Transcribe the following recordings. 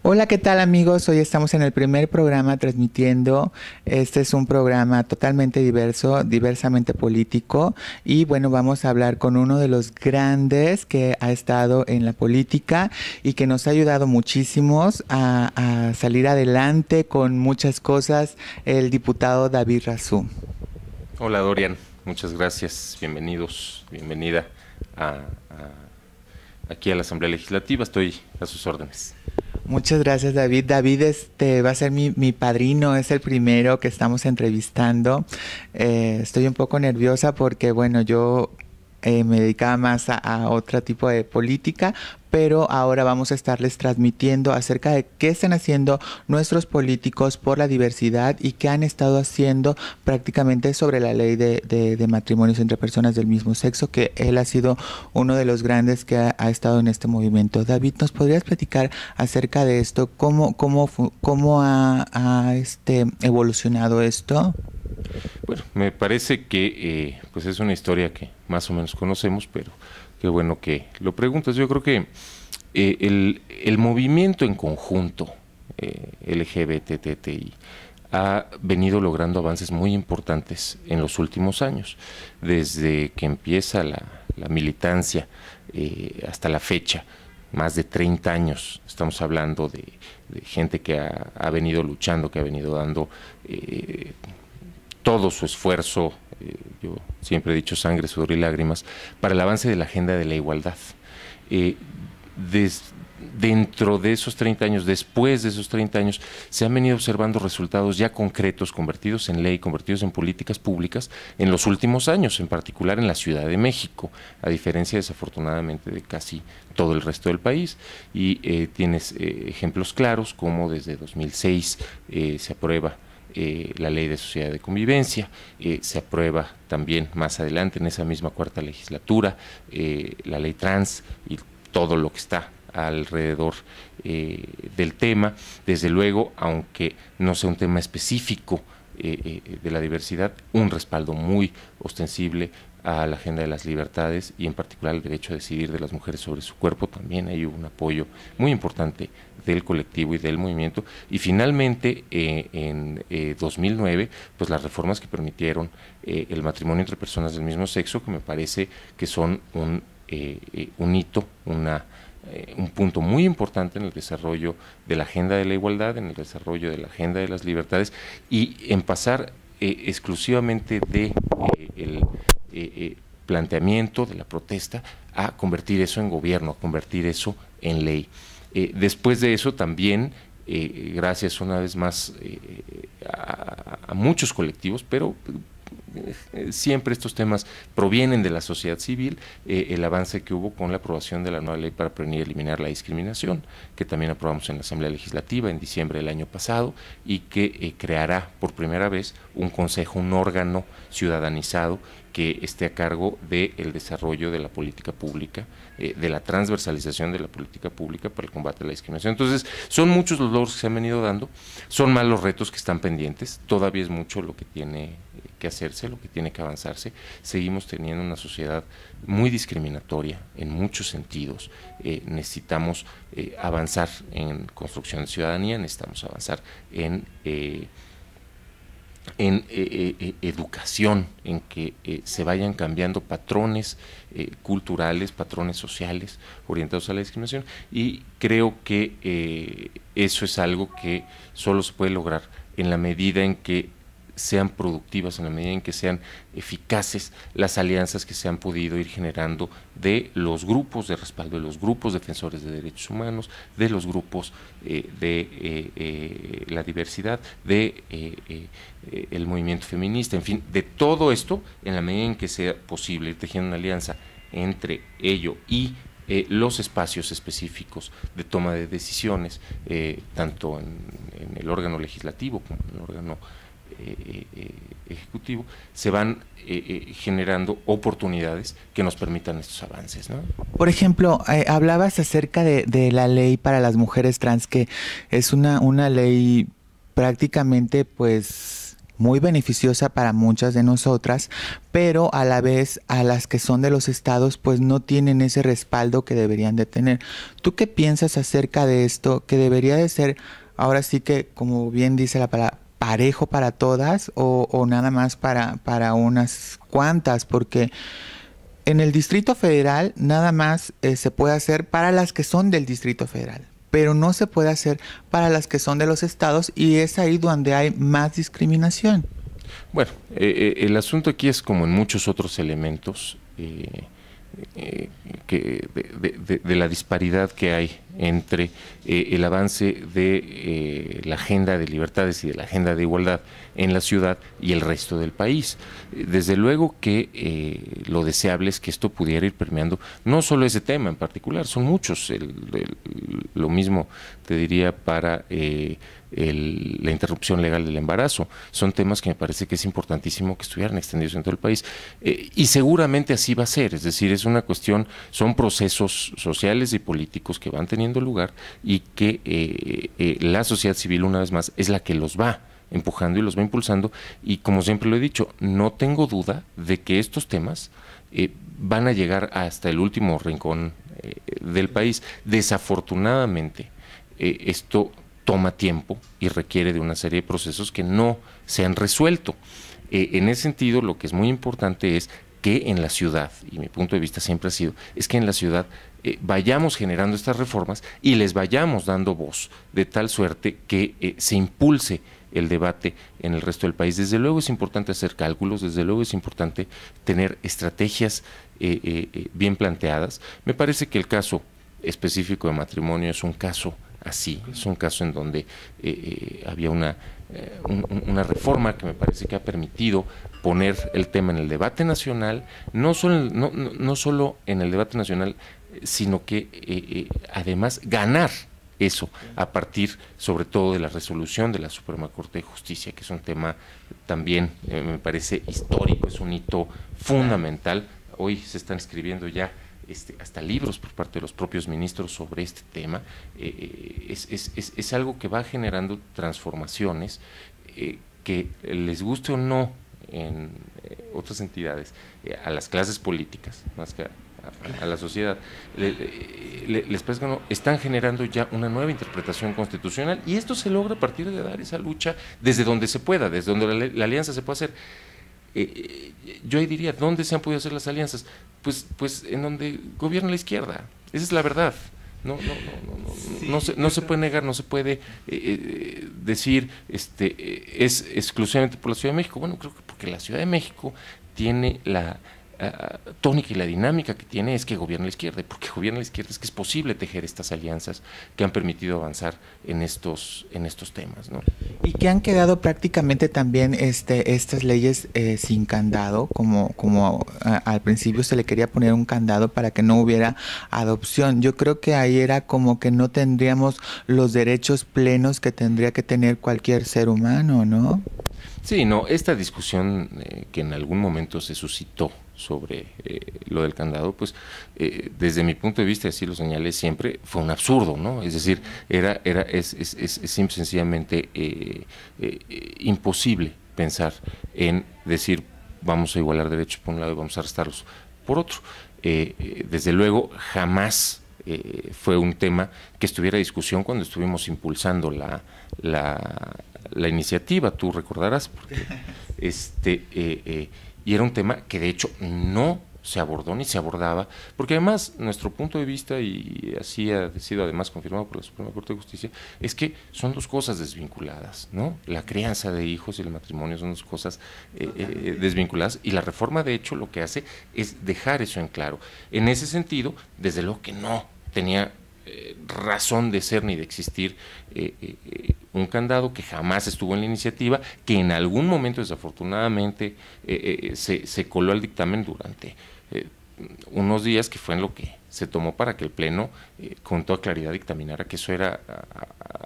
Hola, ¿qué tal amigos? Hoy estamos en el primer programa transmitiendo. Este es un programa totalmente diverso, diversamente político. Y bueno, vamos a hablar con uno de los grandes que ha estado en la política y que nos ha ayudado muchísimos a, salir adelante con muchas cosas, el diputado David Razú. Hola Dorian, muchas gracias. Bienvenidos, bienvenida a, aquí a la Asamblea Legislativa. Estoy a sus órdenes. Muchas gracias, David. David este, va a ser mi, mi padrino, es el primero que estamos entrevistando. Eh, estoy un poco nerviosa porque, bueno, yo eh, me dedicaba más a, otro tipo de política, pero ahora vamos a estarles transmitiendo acerca de qué están haciendo nuestros políticos por la diversidad y qué han estado haciendo prácticamente sobre la ley de, matrimonios entre personas del mismo sexo, que él ha sido uno de los grandes que ha, estado en este movimiento. David, ¿nos podrías platicar acerca de esto? ¿Cómo, cómo, ha, este, evolucionado esto? Bueno, me parece que eh, pues es una historia que más o menos conocemos, pero qué bueno que lo preguntas. Yo creo que eh, el, movimiento en conjunto eh, LGBTTI ha venido logrando avances muy importantes en los últimos años, desde que empieza la, militancia eh, hasta la fecha, más de 30 años, estamos hablando de, gente que ha, venido luchando, que ha venido dando eh, todo su esfuerzo, eh, yo siempre he dicho sangre, sudor y lágrimas, para el avance de la agenda de la igualdad. Eh, dentro de esos 30 años, después de esos 30 años, se han venido observando resultados ya concretos, convertidos en ley, convertidos en políticas públicas, en los últimos años, en particular en la Ciudad de México, a diferencia desafortunadamente de casi todo el resto del país. Y eh, tienes ejemplos claros como desde 2006 se aprueba eh, la ley de sociedad de convivencia, eh, se aprueba también más adelante en esa misma cuarta legislatura eh, la ley trans y todo lo que está alrededor del tema. Desde luego, aunque no sea un tema específico de la diversidad, un respaldo muy ostensible a la agenda de las libertades y en particular el derecho a decidir de las mujeres sobre su cuerpo. También hay un apoyo muy importante del colectivo y del movimiento. Y finalmente, eh, en 2009, eh, pues las reformas que permitieron eh, el matrimonio entre personas del mismo sexo, que me parece que son un, un hito, una... un punto muy importante en el desarrollo de la agenda de la igualdad, en el desarrollo de la agenda de las libertades y en pasar exclusivamente de el eh, eh, planteamiento de la protesta a convertir eso en gobierno, a convertir eso en ley. Eh, después de eso también, gracias una vez más a, a, muchos colectivos, pero siempre estos temas provienen de la sociedad civil, el avance que hubo con la aprobación de la nueva ley para prevenir y eliminar la discriminación, que también aprobamos en la Asamblea Legislativa en diciembre del año pasado y que creará por primera vez un consejo, un órgano ciudadanizado que esté a cargo del el desarrollo de la política pública, eh, de la transversalización de la política pública para el combate a la discriminación. Entonces, son muchos los logros que se han venido dando, son malos retos que están pendientes, todavía es mucho lo que tiene eh, que hacerse, lo que tiene que avanzarse. Seguimos teniendo una sociedad muy discriminatoria en muchos sentidos. Eh, necesitamos avanzar en construcción de ciudadanía, necesitamos avanzar en en eh, eh, eh, educación, en que se vayan cambiando patrones culturales, patrones sociales orientados a la discriminación. Y creo que eso es algo que solo se puede lograr en la medida en que sean productivas, en la medida en que sean eficaces las alianzas que se han podido ir generando de los grupos de respaldo, de los grupos defensores de derechos humanos, de los grupos eh, de eh, eh, la diversidad, de el movimiento feminista, en fin, de todo esto, en la medida en que sea posible ir tejiendo una alianza entre ello y los espacios específicos de toma de decisiones, tanto en, en, el órgano legislativo como en el órgano eh, eh, eh, ejecutivo, se van generando oportunidades que nos permitan estos avances. Por ejemplo, hablabas acerca de, la ley para las mujeres trans, que es una, una ley prácticamente pues muy beneficiosa para muchas de nosotras, pero a la vez a las que son de los estados pues no tienen ese respaldo que deberían de tener. ¿Tú qué piensas acerca de esto? Que debería de ser, ahora sí que como bien dice la palabra, parejo para todas o, o nada más para, para unas cuantas, porque en el Distrito Federal nada más eh, se puede hacer para las que son del Distrito Federal, pero no se puede hacer para las que son de los estados y es ahí donde hay más discriminación. Bueno, eh, eh, el asunto aquí es como en muchos otros elementos. Eh, de, la disparidad que hay entre eh, el avance de eh, la agenda de libertades y de la agenda de igualdad en la ciudad y el resto del país. Desde luego que eh, lo deseable es que esto pudiera ir permeando no solo ese tema en particular, son muchos, lo mismo te diría para la interrupción legal del embarazo. Son temas que me parece que es importantísimo que estuvieran extendidos en todo el país. Eh, y seguramente así va a ser, es decir, es una cuestión, son procesos sociales y políticos que van teniendo lugar y que eh, eh, la sociedad civil, una vez más, es la que los va empujando y los va impulsando. Y como siempre lo he dicho, no tengo duda de que estos temas van a llegar hasta el último rincón del país. Desafortunadamente, esto toma tiempo y requiere de una serie de procesos que no se han resuelto. Eh, en ese sentido, lo que es muy importante es que en la ciudad, y mi punto de vista siempre ha sido, es que en la ciudad eh, vayamos generando estas reformas y les vayamos dando voz, de tal suerte que eh, se impulse el debate en el resto del país. Desde luego es importante hacer cálculos, desde luego es importante tener estrategias bien planteadas. Me parece que el caso específico de matrimonio es un caso así. Es un caso en donde eh, eh, había una, eh, una reforma que me parece que ha permitido poner el tema en el debate nacional, no solo, no, solo en el debate nacional, sino que además ganar eso a partir sobre todo de la resolución de la Suprema Corte de Justicia, que es un tema también, me parece, histórico, es un hito fundamental. Hoy se están escribiendo ya este, hasta libros por parte de los propios ministros sobre este tema, eh, eh, es, es, es, es, algo que va generando transformaciones eh, que les guste o no en otras entidades, a las clases políticas, más que a, la sociedad, les parece que no, están generando ya una nueva interpretación constitucional y esto se logra a partir de dar esa lucha desde donde se pueda, desde donde la, la alianza se pueda hacer eh, eh, yo ahí diría, ¿dónde se han podido hacer las alianzas? Pues, pues en donde gobierna la izquierda. Esa es la verdad. No, no, no, no, no, no, se, no se puede negar, no se puede eh, decir este, es exclusivamente por la Ciudad de México. Bueno, creo que porque la Ciudad de México tiene la, eh, tónica y la dinámica que tiene es que gobierna la izquierda, y porque gobierna la izquierda es que es posible tejer estas alianzas que han permitido avanzar en estos, en estos temas. ¿no? Y que han quedado prácticamente también este, estas leyes eh, sin candado, como, como al principio se le quería poner un candado para que no hubiera adopción. Yo creo que ahí era como que no tendríamos los derechos plenos que tendría que tener cualquier ser humano, ¿no? Sí, no, esta discusión eh, que en algún momento se suscitó sobre eh, lo del candado, pues eh, desde mi punto de vista, así lo señalé siempre, fue un absurdo, ¿no? Es decir, era, era, es, es, sencillamente imposible pensar en decir vamos a igualar derechos por un lado y vamos a arrestarlos por otro. desde luego, jamás fue un tema que estuviera discusión cuando estuvimos impulsando la, la la iniciativa, tú recordarás, porque este, eh, eh, y era un tema que de hecho no se abordó ni se abordaba, porque además nuestro punto de vista, y así ha sido además confirmado por la Suprema Corte de Justicia, es que son dos cosas desvinculadas, ¿no? La crianza de hijos y el matrimonio son dos cosas eh, desvinculadas, y la reforma de hecho lo que hace es dejar eso en claro. En ese sentido, desde luego que no tenía eh, razón de ser ni de existir eh, eh, un candado que jamás estuvo en la iniciativa, que en algún momento desafortunadamente se, coló al dictamen durante unos días, que fue en lo que se tomó para que el Pleno con toda claridad dictaminara que eso era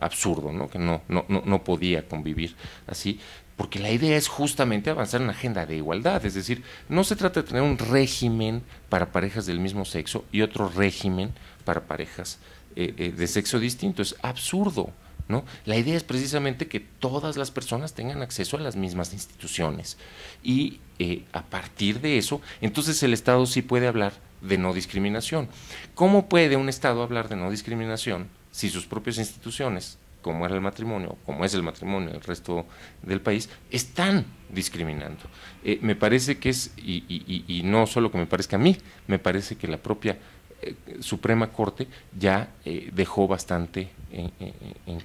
absurdo, ¿no? que no, no, no podía convivir así porque la idea es justamente avanzar en la agenda de igualdad, es decir, no se trata de tener un régimen para parejas del mismo sexo y otro régimen para parejas eh, eh, de sexo distinto, es absurdo. ¿No? La idea es precisamente que todas las personas tengan acceso a las mismas instituciones. Y eh, a partir de eso, entonces el Estado sí puede hablar de no discriminación. ¿Cómo puede un Estado hablar de no discriminación si sus propias instituciones como era el matrimonio, como es el matrimonio del el resto del país, están discriminando. Eh, me parece que es, y, no solo que me parezca a mí, me parece que la propia eh, Suprema Corte ya eh, dejó bastante en,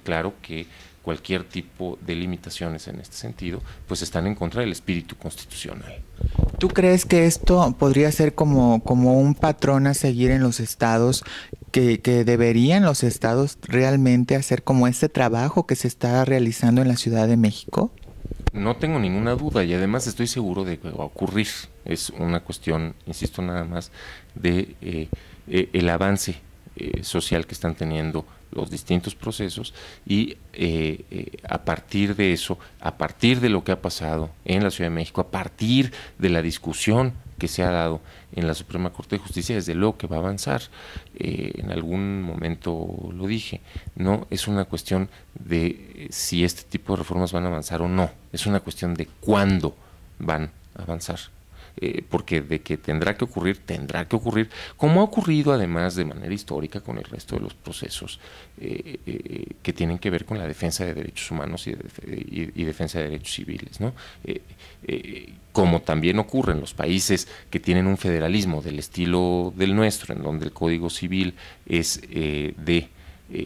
claro que cualquier tipo de limitaciones en este sentido, pues están en contra del espíritu constitucional. ¿Tú crees que esto podría ser como, como un patrón a seguir en los estados que, deberían los estados realmente hacer como este trabajo que se está realizando en la Ciudad de México? No tengo ninguna duda y además estoy seguro de que va a ocurrir. Es una cuestión, insisto nada más, de eh, eh, el avance eh, social que están teniendo los distintos procesos y eh, eh, a partir de eso, a partir de lo que ha pasado en la Ciudad de México, a partir de la discusión que se ha dado en la Suprema Corte de Justicia, desde lo que va a avanzar. Eh, en algún momento lo dije, no es una cuestión de si este tipo de reformas van a avanzar o no, es una cuestión de cuándo van a avanzar. Eh, porque de que tendrá que ocurrir, tendrá que ocurrir, como ha ocurrido además de manera histórica con el resto de los procesos eh, eh, que tienen que ver con la defensa de derechos humanos y, defensa de derechos civiles, ¿no? como también ocurre en los países que tienen un federalismo del estilo del nuestro, en donde el Código Civil es de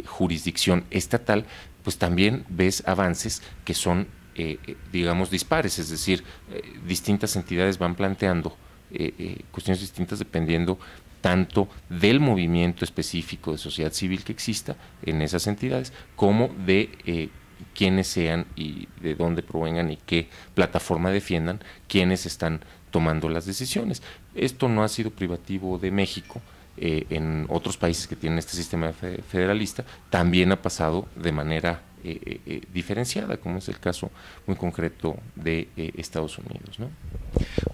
jurisdicción estatal, pues también ves avances que son eh, eh, digamos, dispares, es decir, eh, distintas entidades van planteando cuestiones distintas dependiendo tanto del movimiento específico de sociedad civil que exista en esas entidades, como de quiénes sean y de dónde provengan y qué plataforma defiendan, quienes están tomando las decisiones. Esto no ha sido privativo de México, en otros países que tienen este sistema federalista, también ha pasado de manera eh, eh, eh, diferenciada, como es el caso muy concreto de Estados Unidos. ¿no?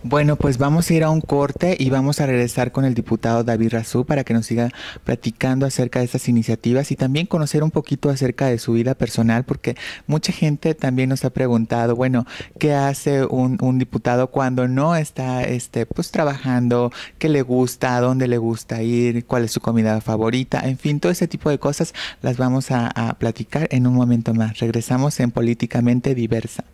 Bueno, pues vamos a ir a un corte y vamos a regresar con el diputado David Razú para que nos siga platicando acerca de estas iniciativas y también conocer un poquito acerca de su vida personal, porque mucha gente también nos ha preguntado, bueno, ¿qué hace un, diputado cuando no está este, pues, trabajando? ¿Qué le gusta? ¿A dónde le gusta ir? ¿Cuál es su comida favorita? En fin, todo ese tipo de cosas las vamos a platicar en un momento Regresamos en Políticamente Diversa.